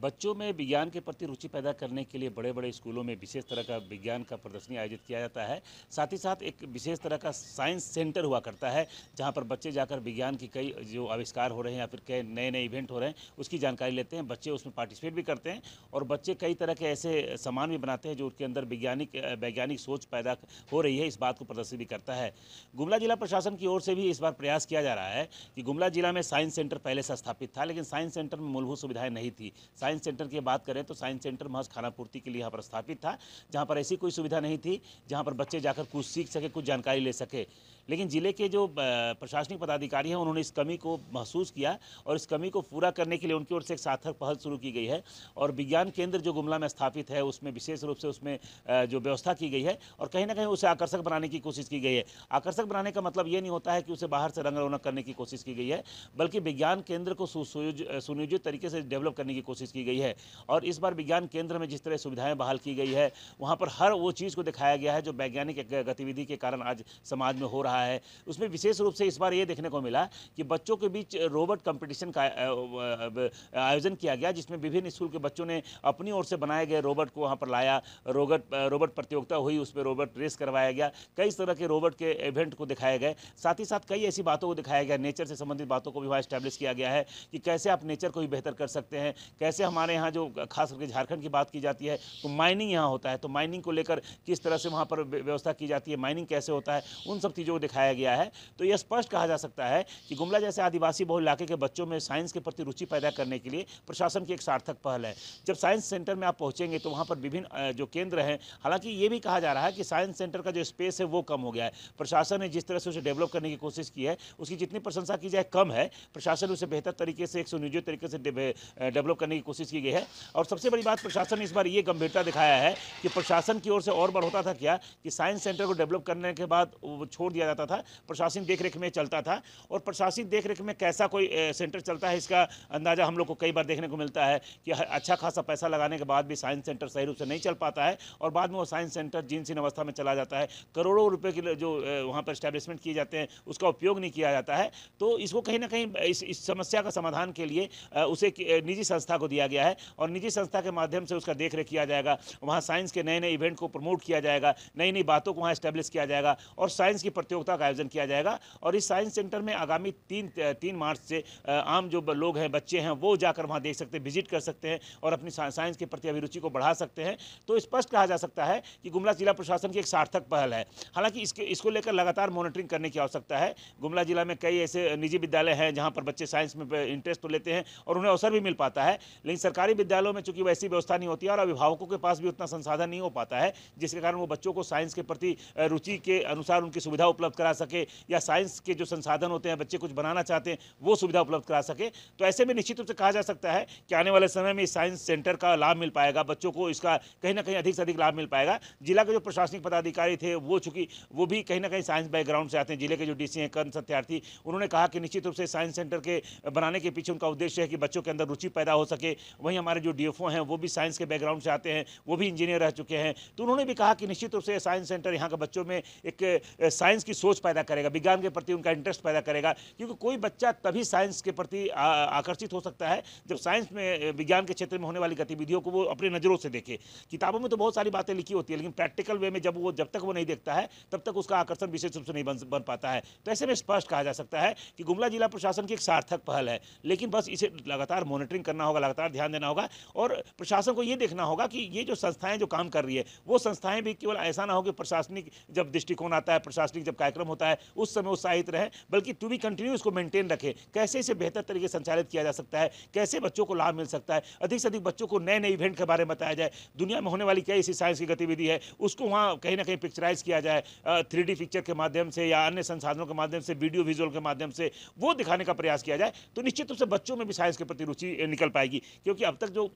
बच्चों में विज्ञान के प्रति रुचि पैदा करने के लिए बड़े बड़े स्कूलों में विशेष तरह का विज्ञान का प्रदर्शनी आयोजित किया जाता है साथ ही साथ एक विशेष तरह का साइंस सेंटर हुआ करता है जहाँ पर बच्चे जाकर विज्ञान की कई जो आविष्कार हो रहे हैं या फिर कई नए नए इवेंट हो रहे हैं उसकी जानकारी लेते हैं बच्चे उसमें पार्टिसिपेट भी करते हैं और बच्चे कई तरह के ऐसे सामान भी बनाते हैं जो उनके अंदर वैज्ञानिक वैज्ञानिक सोच पैदा हो रही है इस बात को प्रदर्शित भी करता है गुमला जिला प्रशासन की ओर से भी इस बार प्रयास किया जा रहा है कि गुमला जिला में साइंस सेंटर पहले से स्थापित था लेकिन साइंस सेंटर में मूलभूत सुविधाएँ नहीं थी साइंस सेंटर की बात करें तो साइंस सेंटर महज खाना पूर्ति के लिए यहाँ पर स्थापित था जहाँ पर ऐसी कोई सुविधा नहीं थी जहाँ पर बच्चे जाकर कुछ सीख सके कुछ जानकारी ले सके लेकिन ज़िले के जो प्रशासनिक पदाधिकारी हैं उन्होंने इस कमी को महसूस किया और इस कमी को पूरा करने के लिए उनकी ओर से एक सार्थक पहल शुरू की गई है और विज्ञान केंद्र जो गुमला में स्थापित है उसमें विशेष रूप से उसमें जो व्यवस्था की गई है और कहीं ना कहीं उसे आकर्षक बनाने की कोशिश की गई है आकर्षक बनाने का मतलब ये नहीं होता है कि उसे बाहर से रंग रौनक करने की कोशिश की गई है बल्कि विज्ञान केंद्र को सुनियोजित तरीके से डेवलप करने की कोशिश की गई है और इस बार विज्ञान केंद्र में जिस तरह सुविधाएं बहाल की गई है वहाँ पर हर वो चीज़ को दिखाया गया है जो वैज्ञानिक गतिविधि के कारण आज समाज में हो रहा है रहा है उसमें विशेष रूप से इस बार ये देखने को मिला कि बच्चों के बीच रोबोट कंपटीशन का आयोजन किया गया जिसमें विभिन्न स्कूल के बच्चों ने अपनी ओर से बनाए गए रोबोट को वहाँ पर लाया रोबोट रोबोट प्रतियोगिता हुई उस पर रोबोट रेस करवाया गया कई तरह के रोबोट के इवेंट को दिखाए गए साथ ही साथ कई ऐसी बातों को दिखाया गया नेचर से संबंधित बातों को भी वहाँ इस्टेब्लिश किया गया है कि कैसे आप नेचर को भी बेहतर कर सकते हैं कैसे हमारे यहाँ जो खास करके झारखंड की बात की जाती है तो माइनिंग यहाँ होता है तो माइनिंग को लेकर किस तरह से वहाँ पर व्यवस्था की जाती है माइनिंग कैसे होता है उन सब चीज़ों को दिखाया गया है तो यह स्पष्ट कहा जा सकता है कि गुमला जैसे आदिवासी बहुल इलाके के बच्चों में साइंस के प्रति रुचि पैदा करने के लिए प्रशासन की एक सार्थक पहल है जब साइंस सेंटर में आप पहुँचेंगे तो वहाँ पर विभिन्न जो केंद्र हैं हालांकि ये भी कहा जा रहा है कि साइंस सेंटर का जो स्पेस है वो कम हो गया है प्रशासन ने जिस तरह से उसे डेवलप करने की कोशिश की है उसकी जितनी प्रशंसा की जाए कम है प्रशासन उसे बेहतर तरीके से एक सुनियोजित तरीके से डेवलप करने की कोशिश की गई है और सबसे बड़ी बात प्रशासन ने इस बार ये गंभीरता दिखाया है कि प्रशासन की ओर से और बढ़ होता था क्या कि साइंस सेंटर को डेवलप करने के बाद छोड़ दिया जाता जाता था प्रशासनिक देख में चलता था और प्रशासनिक देख में कैसा कोई सेंटर चलता है इसका अंदाज़ा हम लोग को कई बार देखने को मिलता है कि अच्छा खासा पैसा लगाने के बाद भी साइंस सेंटर सही रूप से नहीं चल पाता है और बाद में वो साइंस सेंटर जीनसीन अवस्था में चला जाता है करोड़ों रुपये के जो वहाँ पर स्टैब्लिशमेंट किए जाते हैं उसका उपयोग नहीं किया जाता है तो इसको कहीं ना कहीं इस, समस्या का समाधान के लिए उसे निजी संस्था को दिया गया है और निजी संस्था के माध्यम से उसका देख किया जाएगा वहाँ साइंस के नए नए इवेंट को प्रमोट किया जाएगा नई नई बातों को वहाँ स्टैब्लिश किया जाएगा और साइंस की प्रतियोगिता प्रतियोगिता का आयोजन किया जाएगा और इस साइंस सेंटर में आगामी तीन तीन मार्च से आम जो लोग हैं बच्चे हैं वो जाकर वहाँ देख सकते हैं विजिट कर सकते हैं और अपनी साइंस के प्रति अभिरुचि को बढ़ा सकते हैं तो स्पष्ट कहा जा सकता है कि गुमला जिला प्रशासन की एक सार्थक पहल है हालांकि इसके इसको लेकर लगातार मॉनिटरिंग करने की आवश्यकता है गुमला जिला में कई ऐसे निजी विद्यालय हैं जहाँ पर बच्चे साइंस में इंटरेस्ट तो लेते हैं और उन्हें अवसर भी मिल पाता है लेकिन सरकारी विद्यालयों में चूंकि वैसी व्यवस्था नहीं होती है और अभिभावकों के पास भी उतना संसाधन नहीं हो पाता है जिसके कारण वो बच्चों को साइंस के प्रति रुचि के अनुसार उनकी सुविधा उपलब्ध उपलब्ध करा सके या साइंस के जो संसाधन होते हैं बच्चे कुछ बनाना चाहते हैं वो सुविधा उपलब्ध करा सके तो ऐसे में निश्चित रूप से कहा जा सकता है कि आने वाले समय में साइंस सेंटर का लाभ मिल पाएगा बच्चों को इसका कहीं ना कहीं अधिक से अधिक लाभ मिल पाएगा जिला के जो प्रशासनिक पदाधिकारी थे वो चूंकि वो भी कहीं ना कहीं साइंस बैकग्राउंड से आते हैं जिले के जो डी हैं कर्ण सत्यार्थी उन्होंने कहा कि निश्चित रूप से साइंस सेंटर के बनाने के पीछे उनका उद्देश्य है कि बच्चों के अंदर रुचि पैदा हो सके वहीं हमारे जो डी हैं वो भी साइंस के बैकग्राउंड से आते हैं वो भी इंजीनियर रह चुके हैं तो उन्होंने भी कहा कि निश्चित रूप से साइंस सेंटर यहाँ के बच्चों में एक साइंस की सोच पैदा करेगा विज्ञान के प्रति उनका इंटरेस्ट पैदा करेगा क्योंकि कोई बच्चा तभी साइंस के प्रति आकर्षित हो सकता है जब साइंस में विज्ञान के क्षेत्र में होने वाली गतिविधियों को वो अपनी नज़रों से देखे किताबों में तो बहुत सारी बातें लिखी होती है लेकिन प्रैक्टिकल वे में जब वो जब तक वो नहीं देखता है तब तक उसका आकर्षण विशेष रूप से नहीं बन बन पाता है तो ऐसे में स्पष्ट कहा जा सकता है कि गुमला जिला प्रशासन की एक सार्थक पहल है लेकिन बस इसे लगातार मॉनिटरिंग करना होगा लगातार ध्यान देना होगा और प्रशासन को ये देखना होगा कि ये जो संस्थाएं जो काम कर रही है वो संस्थाएं भी केवल ऐसा ना हो कि प्रशासनिक जब दृष्टिकोण आता है प्रशासनिक जब कार्यक्रम होता है उस समय उत्साहित रहें बल्कि टू बी कंटिन्यू इसको मेंटेन रखें कैसे इसे बेहतर तरीके से संचालित किया जा सकता है कैसे बच्चों को लाभ मिल सकता है अधिक से अधिक बच्चों को नए नए इवेंट के बारे में बताया जाए दुनिया में होने वाली क्या ऐसी साइंस की गतिविधि है उसको वहाँ कहीं ना कहीं पिक्चराइज किया जाए थ्री पिक्चर के माध्यम से या अन्य संसाधनों के माध्यम से वीडियो विजुअल के माध्यम से वो दिखाने का प्रयास किया जाए तो निश्चित रूप से बच्चों में भी साइंस के प्रति रुचि निकल पाएगी क्योंकि अब तक जो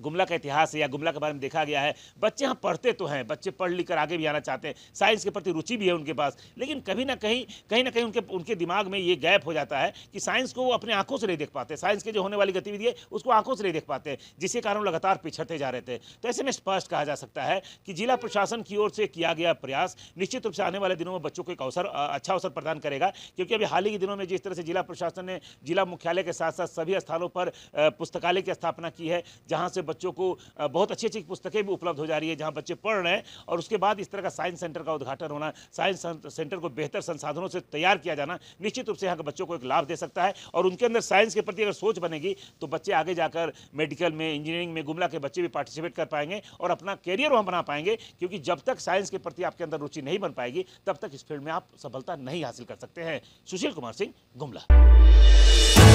गुमला का इतिहास है या गुमला के बारे में देखा गया है बच्चे यहाँ पढ़ते तो हैं बच्चे पढ़ लिख कर आगे भी आना चाहते हैं साइंस के प्रति रुचि भी है उनके पास लेकिन कभी ना कहीं कहीं ना कहीं उनके उनके दिमाग में ये गैप हो जाता है कि साइंस को वो अपने आंखों से नहीं देख पाते साइंस के जो होने वाली गतिविधि है उसको आंखों से नहीं देख पाते जिसके कारण लगातार पिछड़ते जा रहे थे तो ऐसे में स्पष्ट कहा जा सकता है कि जिला प्रशासन की ओर से किया गया प्रयास निश्चित रूप से आने वाले दिनों में बच्चों को एक अवसर अच्छा अवसर प्रदान करेगा क्योंकि अभी हाल ही के दिनों में जिस तरह से जिला प्रशासन ने जिला मुख्यालय के साथ साथ सभी स्थानों पर पुस्तकालय की स्थापना की है जहाँ से से बच्चों को बहुत अच्छी अच्छी पुस्तकें भी उपलब्ध हो जा रही है जहाँ बच्चे पढ़ रहे हैं और उसके बाद इस तरह का साइंस सेंटर का उद्घाटन होना साइंस सेंटर को बेहतर संसाधनों से तैयार किया जाना निश्चित रूप से यहाँ के बच्चों को एक लाभ दे सकता है और उनके अंदर साइंस के प्रति अगर सोच बनेगी तो बच्चे आगे जाकर मेडिकल में इंजीनियरिंग में गुमला के बच्चे भी पार्टिसिपेट कर पाएंगे और अपना करियर वहाँ बना पाएंगे क्योंकि जब तक साइंस के प्रति आपके अंदर रुचि नहीं बन पाएगी तब तक इस फील्ड में आप सफलता नहीं हासिल कर सकते हैं सुशील कुमार सिंह गुमला